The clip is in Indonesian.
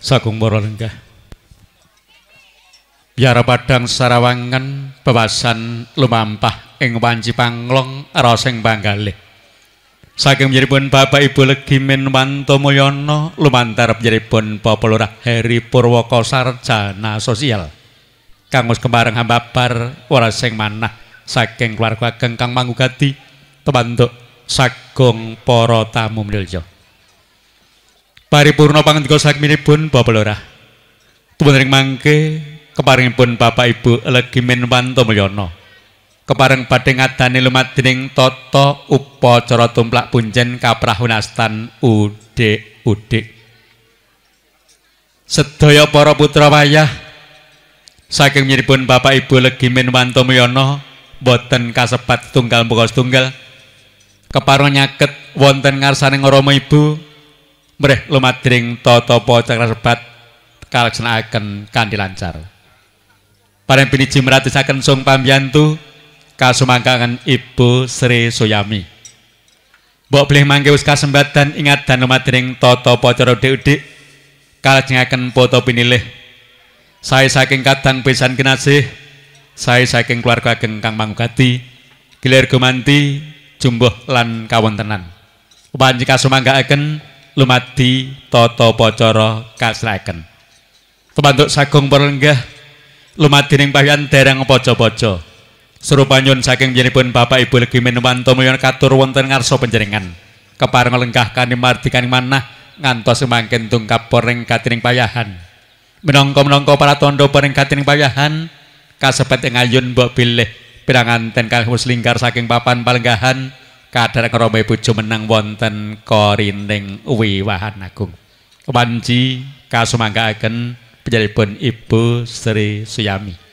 Sagung Morolengkah. Biara Padang Sarawangan bebasan lumampah ing Panci panglong roseng banggalih. Saking menjadi pun Bapak Ibu Legimin Wanto Mulyono lumantar pun Bapak Heri Purwoko Sarjana Sosial. Kangus kembareng hambabar ora waraseng manah saking keluarga gengkang Kang Manggugati Sagung Poro tamu Miljo paripurna pangendika sakminipun Bapak Lurah. ring mangke pun Bapak Ibu Legimin Wantomulyono. Kepareng badhe ngadani toto upo corotum plak punjen kaprahunastan udik-udik. Sedaya para putra wayah saking pun Bapak Ibu Legimin mulyono boten kasebat tunggal tunggal Keparonya nyaket wonten ngarsaning Rama Ibu mereh lumadring tata pacara serbat kalaksanakaken kandi lancar. Pareng piniji pambian sung pambiyantu akan Ibu Sri Soyami. pilih bilih mangke sembat dan ingat dan lumadring po cakra udik-udik kalajengaken poto pinilih. Saya saking katang pesan kinasih, saya saking keluarga ageng kang mangkati, gilir gomanti jumbo lan kawan tenan. jika sumangga akan lumadi toto pacara kasraken. Pemanduk sagung perenggah lumadining pawiyan dereng paja-paja. Surupanyun saking jenipun Bapak Ibu Legi Minumanto muyon katur wonten ngarsa Kepar ngelengkah kani martikan mana ngantos mangken tungkap poreng katining payahan. menongko menongko para tondo poreng katining payahan kasepet ngayun ayun mbok pirangan tenkal muslingkar lingkar saking papan palenggahan kadar krome bojo meneng wonten korinding wiwahan agung panji kasumangkaaken penjalipun ibu sri suyami